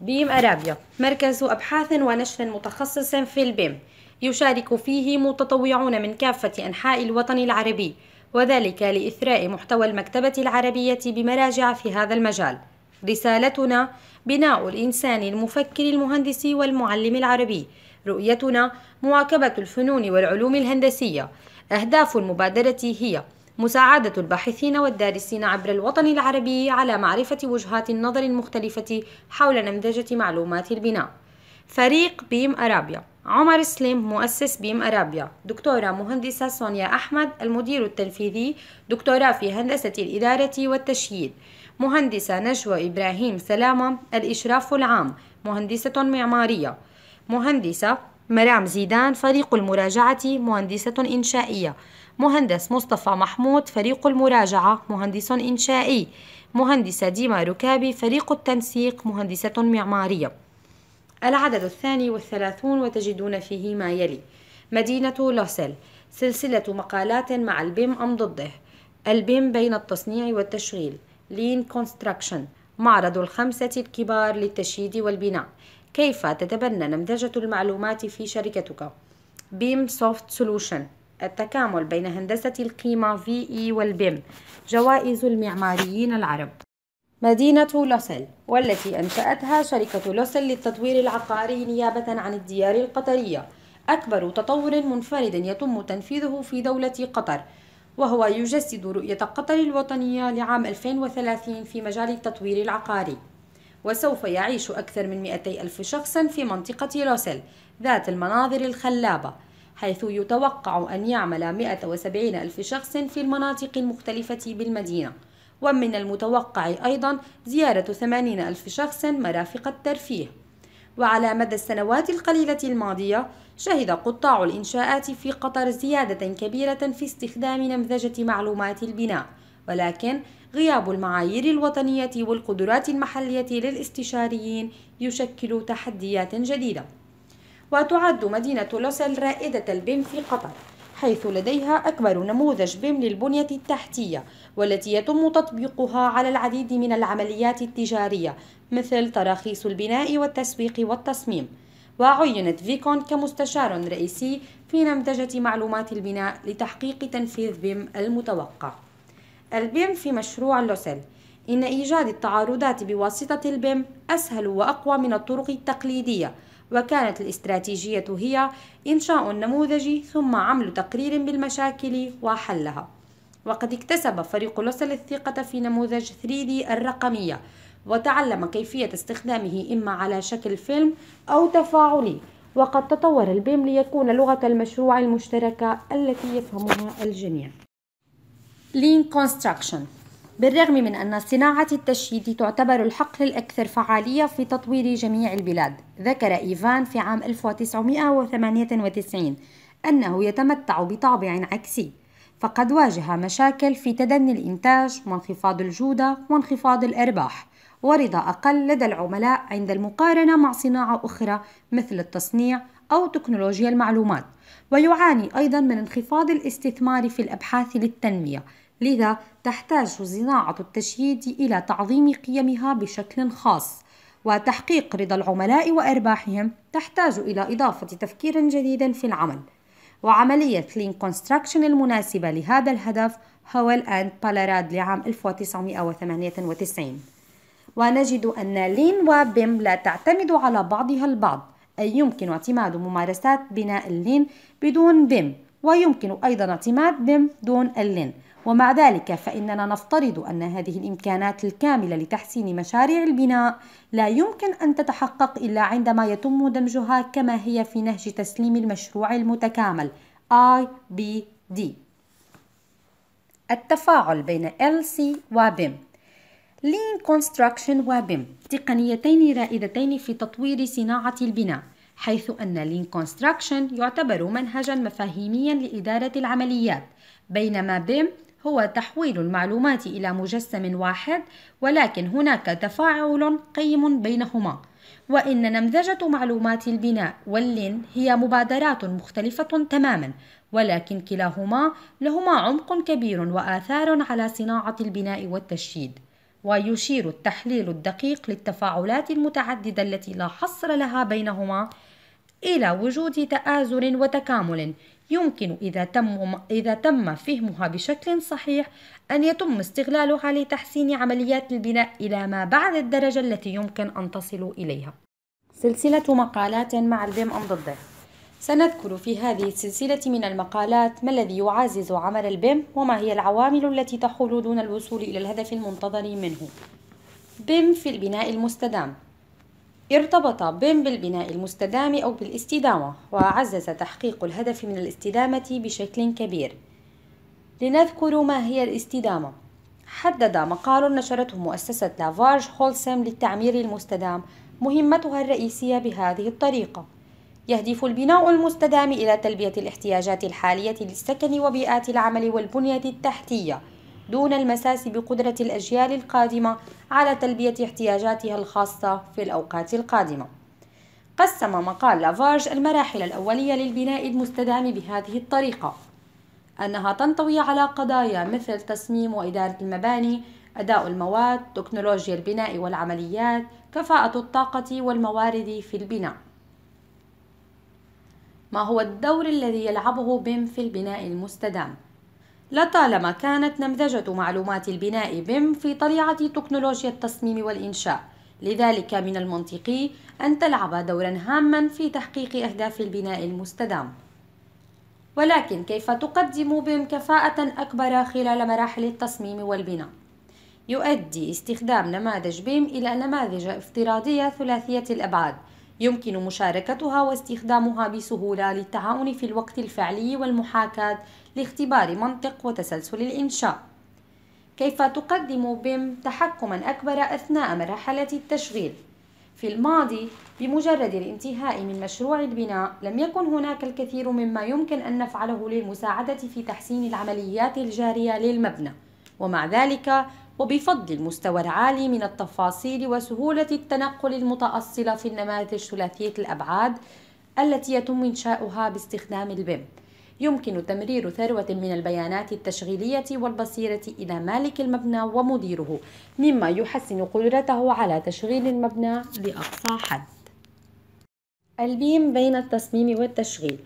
بيم أرابيا مركز أبحاث ونشر متخصص في البيم يشارك فيه متطوعون من كافة أنحاء الوطن العربي وذلك لإثراء محتوى المكتبة العربية بمراجع في هذا المجال رسالتنا بناء الإنسان المفكر المهندس والمعلم العربي رؤيتنا مواكبة الفنون والعلوم الهندسية أهداف المبادرة هي مساعدة الباحثين والدارسين عبر الوطن العربي على معرفة وجهات النظر المختلفة حول نمذجة معلومات البناء فريق بيم أرابيا عمر سليم مؤسس بيم أرابيا دكتورة مهندسة سونيا أحمد المدير التنفيذي دكتوراه في هندسة الإدارة والتشييد مهندسة نجوى إبراهيم سلامة الإشراف العام مهندسة معمارية مهندسة مرام زيدان فريق المراجعة مهندسة إنشائية مهندس مصطفى محمود فريق المراجعة مهندس إنشائي مهندسة ديما ركابي فريق التنسيق مهندسة معمارية العدد الثاني والثلاثون وتجدون فيه ما يلي مدينة لوسيل سلسلة مقالات مع البيم أم ضده البيم بين التصنيع والتشغيل لين كونستراكشن معرض الخمسة الكبار للتشييد والبناء كيف تتبنى نمذجة المعلومات في شركتك بيم سوفت سولوشن التكامل بين هندسة القيمة VE والبيم جوائز المعماريين العرب مدينة لوسل والتي أنشأتها شركة لوسل للتطوير العقاري نيابة عن الديار القطرية أكبر تطور منفرد يتم تنفيذه في دولة قطر وهو يجسد رؤية قطر الوطنية لعام 2030 في مجال التطوير العقاري وسوف يعيش أكثر من 200 ألف شخص في منطقة لوسل ذات المناظر الخلابة حيث يتوقع أن يعمل 170 ألف شخص في المناطق المختلفة بالمدينة ومن المتوقع أيضا زيارة 80 ألف شخص مرافق الترفيه وعلى مدى السنوات القليلة الماضية شهد قطاع الإنشاءات في قطر زيادة كبيرة في استخدام نمذجة معلومات البناء ولكن غياب المعايير الوطنية والقدرات المحلية للاستشاريين يشكل تحديات جديدة وتعد مدينة لوسل رائدة البن في قطر حيث لديها أكبر نموذج بيم للبنية التحتية والتي يتم تطبيقها على العديد من العمليات التجارية مثل تراخيص البناء والتسويق والتصميم وعينت فيكون كمستشار رئيسي في نمذجة معلومات البناء لتحقيق تنفيذ بيم المتوقع البيم في مشروع لوسل إن إيجاد التعارضات بواسطة البيم أسهل وأقوى من الطرق التقليدية وكانت الاستراتيجية هي إنشاء النموذج ثم عمل تقرير بالمشاكل وحلها وقد اكتسب فريق لوسل الثقة في نموذج 3D الرقمية وتعلم كيفية استخدامه إما على شكل فيلم أو تفاعلي وقد تطور البيم ليكون لغة المشروع المشتركة التي يفهمها الجميع Lean Construction بالرغم من أن صناعة التشييد تعتبر الحقل الأكثر فعالية في تطوير جميع البلاد ذكر إيفان في عام 1998 أنه يتمتع بطابع عكسي فقد واجه مشاكل في تدني الإنتاج وانخفاض الجودة وانخفاض الأرباح ورضا أقل لدى العملاء عند المقارنة مع صناعة أخرى مثل التصنيع أو تكنولوجيا المعلومات ويعاني أيضا من انخفاض الاستثمار في الأبحاث للتنمية لذا تحتاج صناعة التشييد إلى تعظيم قيمها بشكل خاص وتحقيق رضا العملاء وأرباحهم تحتاج إلى إضافة تفكير جديد في العمل وعملية لين كونستراكشن المناسبة لهذا الهدف هو أند بالاراد لعام 1998 ونجد أن لين وبيم لا تعتمد على بعضها البعض أي يمكن اعتماد ممارسات بناء اللين بدون بيم ويمكن أيضا اعتماد بيم دون اللين ومع ذلك فإننا نفترض أن هذه الإمكانات الكاملة لتحسين مشاريع البناء لا يمكن أن تتحقق إلا عندما يتم دمجها كما هي في نهج تسليم المشروع المتكامل IBD التفاعل بين LC Lean Construction و BIM تقنيتين رائدتين في تطوير صناعة البناء حيث أن Lean Construction يعتبر منهجا مفاهيميا لإدارة العمليات بينما بيم هو تحويل المعلومات إلى مجسم واحد ولكن هناك تفاعل قيم بينهما وإن نمذجة معلومات البناء واللين هي مبادرات مختلفة تماما ولكن كلاهما لهما عمق كبير وآثار على صناعة البناء والتشييد ويشير التحليل الدقيق للتفاعلات المتعددة التي لا حصر لها بينهما إلى وجود تآزر وتكامل يمكن إذا تم, إذا تم فهمها بشكل صحيح أن يتم استغلالها لتحسين عمليات البناء إلى ما بعد الدرجة التي يمكن أن تصل إليها سلسلة مقالات مع البيم أم ضده سنذكر في هذه السلسلة من المقالات ما الذي يعزز عمل البيم وما هي العوامل التي تحول دون الوصول إلى الهدف المنتظر منه بيم في البناء المستدام ارتبط بين بالبناء المستدام أو بالاستدامة وعزز تحقيق الهدف من الاستدامة بشكل كبير لنذكر ما هي الاستدامة حدد مقال نشرته مؤسسة لافارج هولسم للتعمير المستدام مهمتها الرئيسية بهذه الطريقة يهدف البناء المستدام إلى تلبية الاحتياجات الحالية للسكن وبيئات العمل والبنية التحتية دون المساس بقدرة الأجيال القادمة على تلبية احتياجاتها الخاصة في الأوقات القادمة. قسم مقال لافارج المراحل الأولية للبناء المستدام بهذه الطريقة أنها تنطوي على قضايا مثل تصميم وإدارة المباني، أداء المواد، تكنولوجيا البناء والعمليات، كفاءة الطاقة والموارد في البناء. ما هو الدور الذي يلعبه بيم في البناء المستدام؟ لطالما كانت نمذجة معلومات البناء بيم في طليعة تكنولوجيا التصميم والإنشاء لذلك من المنطقي أن تلعب دورا هاما في تحقيق أهداف البناء المستدام ولكن كيف تقدم بيم كفاءة أكبر خلال مراحل التصميم والبناء؟ يؤدي استخدام نماذج بيم إلى نماذج افتراضية ثلاثية الأبعاد يمكن مشاركتها واستخدامها بسهولة للتعاون في الوقت الفعلي والمحاكاة لاختبار منطق وتسلسل الإنشاء كيف تقدم بيم تحكما أكبر أثناء مرحلة التشغيل في الماضي بمجرد الانتهاء من مشروع البناء لم يكن هناك الكثير مما يمكن أن نفعله للمساعدة في تحسين العمليات الجارية للمبنى ومع ذلك وبفضل المستوى العالي من التفاصيل وسهولة التنقل المتأصلة في النماذج ثلاثية الأبعاد التي يتم إنشاؤها باستخدام البيم يمكن تمرير ثروة من البيانات التشغيلية والبصيرة إلى مالك المبنى ومديره مما يحسن قدرته على تشغيل المبنى لأقصى حد البيم بين التصميم والتشغيل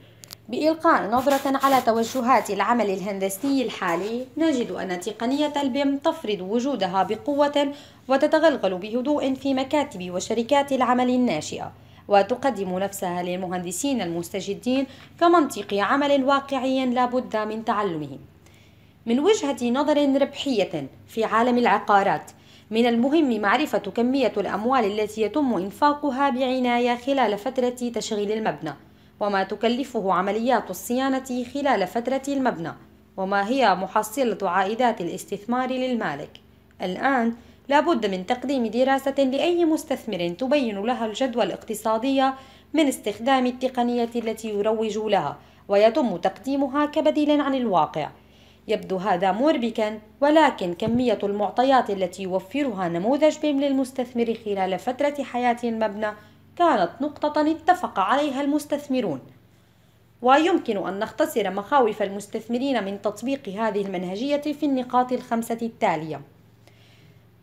بإلقاء نظرة على توجهات العمل الهندسي الحالي نجد أن تقنية البيم تفرض وجودها بقوة وتتغلغل بهدوء في مكاتب وشركات العمل الناشئة وتقدم نفسها للمهندسين المستجدين كمنطق عمل واقعي لا بد من تعلمه من وجهة نظر ربحية في عالم العقارات من المهم معرفة كمية الأموال التي يتم إنفاقها بعناية خلال فترة تشغيل المبنى وما تكلفه عمليات الصيانة خلال فترة المبنى وما هي محصلة عائدات الاستثمار للمالك الآن لابد من تقديم دراسة لأي مستثمر تبين لها الجدوى الاقتصادية من استخدام التقنية التي يروج لها ويتم تقديمها كبديل عن الواقع يبدو هذا مربكا ولكن كمية المعطيات التي يوفرها نموذج بيم للمستثمر خلال فترة حياة المبنى كانت نقطة اتفق عليها المستثمرون ويمكن أن نختصر مخاوف المستثمرين من تطبيق هذه المنهجية في النقاط الخمسة التالية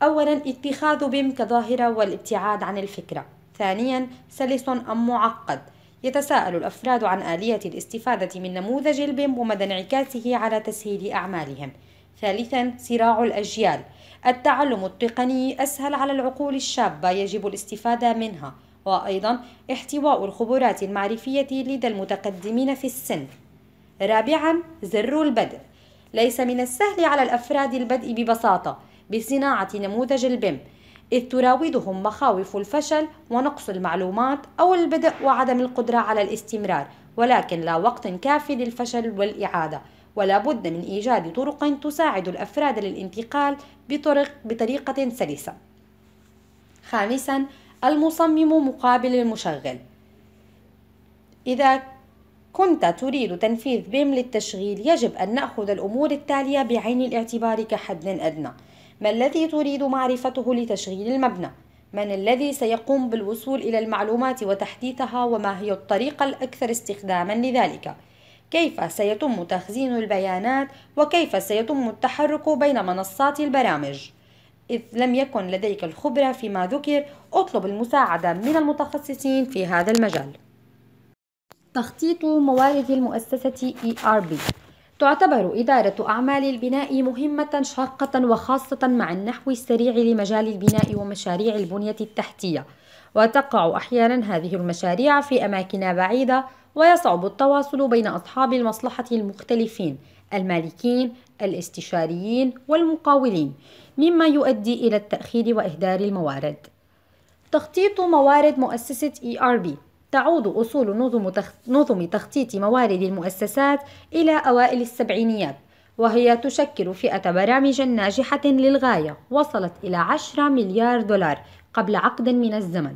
أولا اتخاذ بيم كظاهرة والابتعاد عن الفكرة ثانيا سلس أم معقد يتساءل الأفراد عن آلية الاستفادة من نموذج البيم ومدى انعكاسه على تسهيل أعمالهم ثالثا صراع الأجيال التعلم التقني أسهل على العقول الشابة يجب الاستفادة منها وأيضا احتواء الخبرات المعرفية لدى المتقدمين في السن رابعا زر البدء ليس من السهل على الأفراد البدء ببساطة بصناعة نموذج البيم إذ تراودهم مخاوف الفشل ونقص المعلومات أو البدء وعدم القدرة على الاستمرار ولكن لا وقت كافي للفشل والإعادة ولا بد من إيجاد طرق تساعد الأفراد للانتقال بطرق بطريقة سلسة خامسا المصمم مقابل المشغل إذا كنت تريد تنفيذ بيم للتشغيل يجب أن نأخذ الأمور التالية بعين الاعتبار كحد أدنى ما الذي تريد معرفته لتشغيل المبنى من الذي سيقوم بالوصول إلى المعلومات وتحديثها وما هي الطريقة الأكثر استخداما لذلك كيف سيتم تخزين البيانات وكيف سيتم التحرك بين منصات البرامج إذ لم يكن لديك الخبرة فيما ذكر اطلب المساعدة من المتخصصين في هذا المجال تخطيط موارد المؤسسة ERB تعتبر إدارة أعمال البناء مهمة شاقة وخاصة مع النحو السريع لمجال البناء ومشاريع البنية التحتية وتقع أحيانا هذه المشاريع في أماكن بعيدة ويصعب التواصل بين أصحاب المصلحة المختلفين المالكين الاستشاريين والمقاولين مما يؤدي إلى التأخير وإهدار الموارد تخطيط موارد مؤسسة ERB تعود أصول نظم, تخطيط موارد المؤسسات إلى أوائل السبعينيات وهي تشكل فئة برامج ناجحة للغاية وصلت إلى 10 مليار دولار قبل عقد من الزمن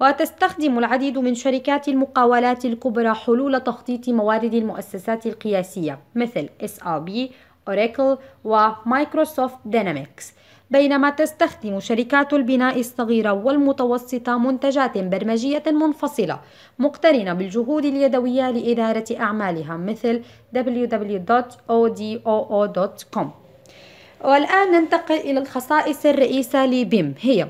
وتستخدم العديد من شركات المقاولات الكبرى حلول تخطيط موارد المؤسسات القياسية مثل SRB, Oracle ومايكروسوفت ديناميكس بينما تستخدم شركات البناء الصغيرة والمتوسطة منتجات برمجية منفصلة مقترنة بالجهود اليدوية لإدارة أعمالها مثل www.odoo.com والآن ننتقل إلى الخصائص الرئيسة لبيم هي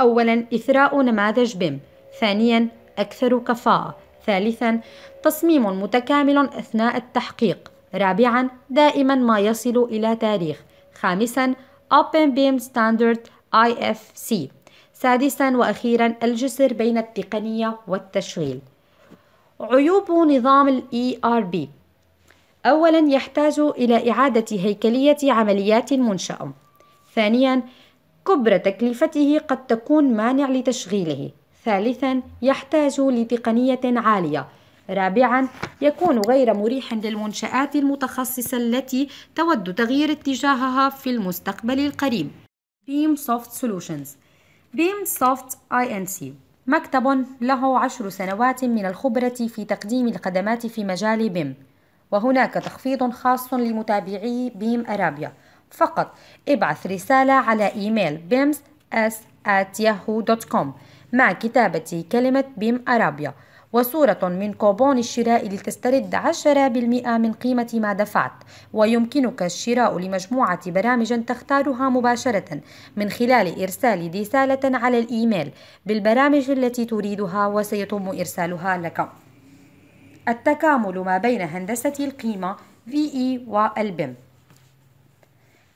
أولا إثراء نماذج بيم ثانيا أكثر كفاءة ثالثا تصميم متكامل أثناء التحقيق رابعا دائما ما يصل إلى تاريخ خامسا Open Beam Standard IFC سادسا وأخيرا الجسر بين التقنية والتشغيل عيوب نظام الـ ERB أولا يحتاج إلى إعادة هيكلية عمليات المنشأة ثانيا كبر تكلفته قد تكون مانع لتشغيله ثالثا يحتاج لتقنية عالية رابعا يكون غير مريح للمنشآت المتخصصة التي تود تغيير اتجاهها في المستقبل القريب بيم سوفت سولوشنز بيم سوفت اي ان سي مكتب له عشر سنوات من الخبرة في تقديم الخدمات في مجال بيم وهناك تخفيض خاص لمتابعي بيم أرابيا فقط ابعث رسالة على إيميل bims at yahoo.com مع كتابة كلمة بيم أرابيا وصورة من كوبون الشراء لتسترد 10% من قيمة ما دفعت ويمكنك الشراء لمجموعة برامج تختارها مباشرة من خلال إرسال رسالة على الإيميل بالبرامج التي تريدها وسيتم إرسالها لك التكامل ما بين هندسة القيمة VE والبم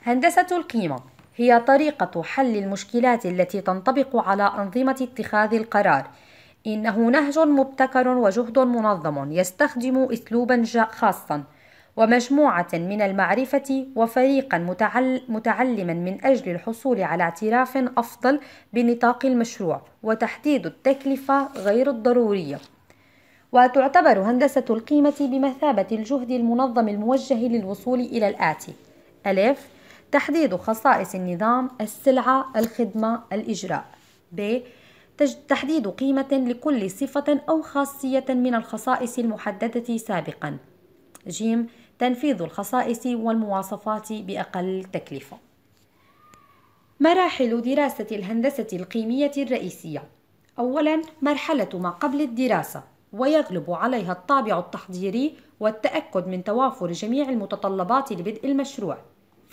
هندسة القيمة هي طريقة حل المشكلات التي تنطبق على أنظمة اتخاذ القرار إنه نهج مبتكر وجهد منظم يستخدم أسلوبا خاصا ومجموعة من المعرفة وفريقا متعلما من أجل الحصول على اعتراف أفضل بنطاق المشروع وتحديد التكلفة غير الضرورية وتعتبر هندسة القيمة بمثابة الجهد المنظم الموجه للوصول إلى الآتي ألف تحديد خصائص النظام السلعة الخدمة الإجراء ب تحديد قيمة لكل صفة أو خاصية من الخصائص المحددة سابقا ج تنفيذ الخصائص والمواصفات بأقل تكلفة مراحل دراسة الهندسة القيمية الرئيسية أولا مرحلة ما قبل الدراسة ويغلب عليها الطابع التحضيري والتأكد من توافر جميع المتطلبات لبدء المشروع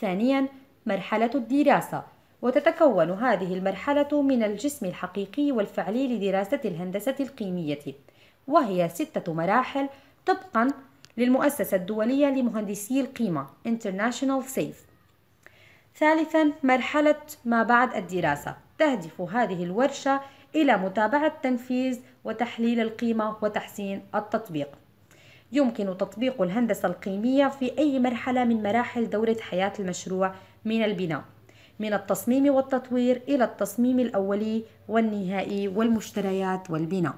ثانيا مرحلة الدراسة وتتكون هذه المرحلة من الجسم الحقيقي والفعلي لدراسة الهندسة القيمية وهي ستة مراحل طبقا للمؤسسة الدولية لمهندسي القيمة International SAFE ثالثا مرحلة ما بعد الدراسة تهدف هذه الورشة إلى متابعة تنفيذ وتحليل القيمة وتحسين التطبيق يمكن تطبيق الهندسة القيمية في أي مرحلة من مراحل دورة حياة المشروع من البناء من التصميم والتطوير إلى التصميم الأولي والنهائي والمشتريات والبناء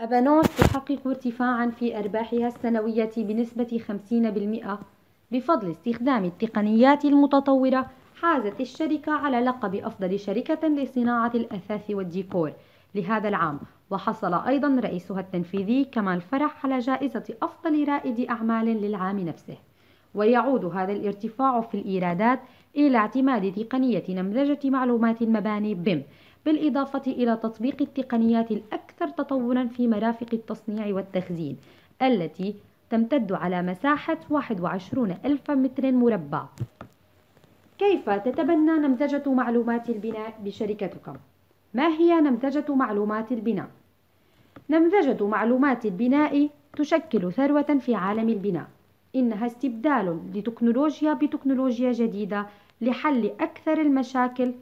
أبانوس تحقق ارتفاعا في أرباحها السنوية بنسبة 50% بفضل استخدام التقنيات المتطورة حازت الشركة على لقب أفضل شركة لصناعة الأثاث والديكور لهذا العام وحصل أيضا رئيسها التنفيذي كمال فرح على جائزة أفضل رائد أعمال للعام نفسه ويعود هذا الارتفاع في الإيرادات إلى اعتماد تقنية نمذجة معلومات المباني BIM بالإضافة إلى تطبيق التقنيات الأكثر تطورا في مرافق التصنيع والتخزين التي تمتد على مساحة 21 ألف متر مربع كيف تتبنى نمذجة معلومات البناء بشركتكم؟ ما هي نمذجة معلومات البناء؟ نمذجة معلومات البناء تشكل ثروة في عالم البناء إنها استبدال لتكنولوجيا بتكنولوجيا جديدة لحل أكثر المشاكل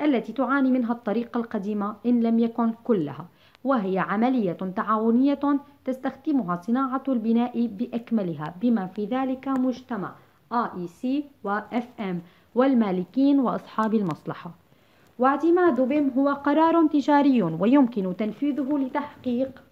التي تعاني منها الطريقة القديمة إن لم يكن كلها وهي عملية تعاونية تستخدمها صناعة البناء بأكملها بما في ذلك مجتمع IEC و FM والمالكين وأصحاب المصلحة واعتماد بيم هو قرار تجاري ويمكن تنفيذه لتحقيق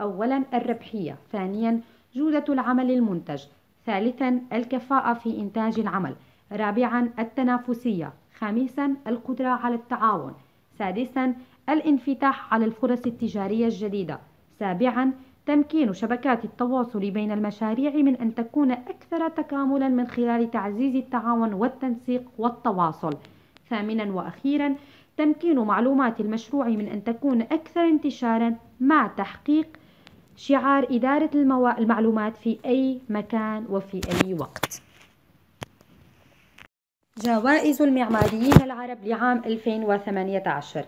أولا الربحية ثانيا جودة العمل المنتج ثالثا الكفاءة في إنتاج العمل رابعا التنافسية خامسا القدرة على التعاون سادسا الانفتاح على الفرص التجارية الجديدة سابعا تمكين شبكات التواصل بين المشاريع من أن تكون أكثر تكاملا من خلال تعزيز التعاون والتنسيق والتواصل ثامنا وأخيرا تمكين معلومات المشروع من أن تكون أكثر انتشارا مع تحقيق شعار إدارة المعلومات في أي مكان وفي أي وقت جوائز المعماريين العرب لعام 2018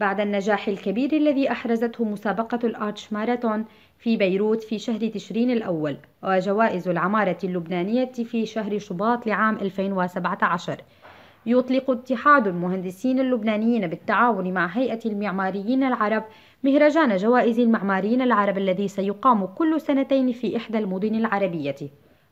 بعد النجاح الكبير الذي أحرزته مسابقة الأرتش ماراثون في بيروت في شهر تشرين الأول وجوائز العمارة اللبنانية في شهر شباط لعام 2017 يطلق اتحاد المهندسين اللبنانيين بالتعاون مع هيئة المعماريين العرب مهرجان جوائز المعماريين العرب الذي سيقام كل سنتين في إحدى المدن العربية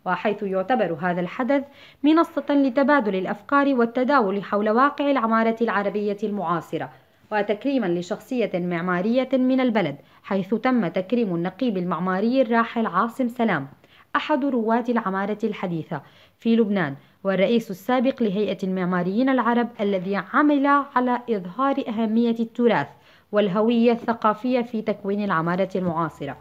وحيث يعتبر هذا الحدث منصة لتبادل الأفكار والتداول حول واقع العمارة العربية المعاصرة وتكريما لشخصية معمارية من البلد حيث تم تكريم النقيب المعماري الراحل عاصم سلام أحد رواد العمارة الحديثة في لبنان والرئيس السابق لهيئة المعماريين العرب الذي عمل على إظهار أهمية التراث والهوية الثقافية في تكوين العمارة المعاصرة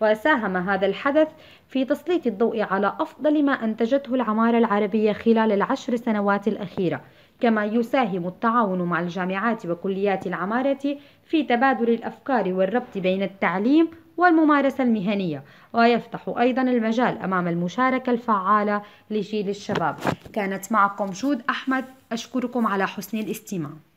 وساهم هذا الحدث في تسليط الضوء على أفضل ما أنتجته العمارة العربية خلال العشر سنوات الأخيرة كما يساهم التعاون مع الجامعات وكليات العمارة في تبادل الأفكار والربط بين التعليم والممارسة المهنية ويفتح أيضا المجال أمام المشاركة الفعالة لجيل الشباب كانت معكم جود أحمد أشكركم على حسن الاستماع